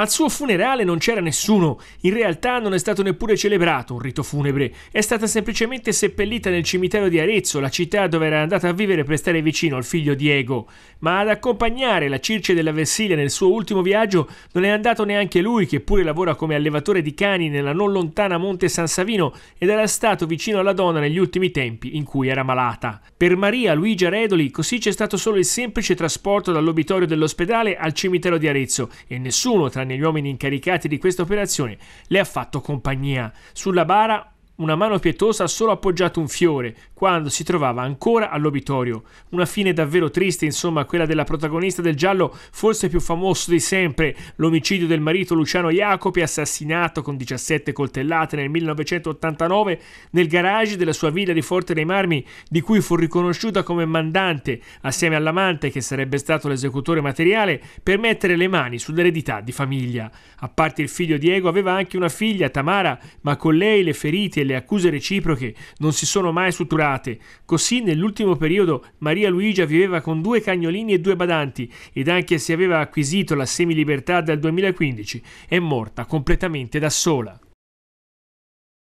Al suo funerale non c'era nessuno, in realtà non è stato neppure celebrato un rito funebre, è stata semplicemente seppellita nel cimitero di Arezzo, la città dove era andata a vivere per stare vicino al figlio Diego, ma ad accompagnare la Circe della Versilia nel suo ultimo viaggio non è andato neanche lui che pure lavora come allevatore di cani nella non lontana Monte San Savino ed era stato vicino alla donna negli ultimi tempi in cui era malata. Per Maria Luigia Redoli così c'è stato solo il semplice trasporto dall'obitorio dell'ospedale al cimitero di Arezzo e nessuno tra negli uomini incaricati di questa operazione le ha fatto compagnia. Sulla bara una mano pietosa ha solo appoggiato un fiore, quando si trovava ancora all'obitorio. Una fine davvero triste, insomma, quella della protagonista del giallo, forse più famoso di sempre, l'omicidio del marito Luciano Jacopi, assassinato con 17 coltellate nel 1989 nel garage della sua villa di Forte dei Marmi, di cui fu riconosciuta come mandante, assieme all'amante che sarebbe stato l'esecutore materiale, per mettere le mani sull'eredità di famiglia. A parte il figlio Diego aveva anche una figlia, Tamara, ma con lei le ferite e le accuse reciproche non si sono mai suturate. Così nell'ultimo periodo Maria Luigia viveva con due cagnolini e due badanti ed anche se aveva acquisito la semilibertà dal 2015 è morta completamente da sola.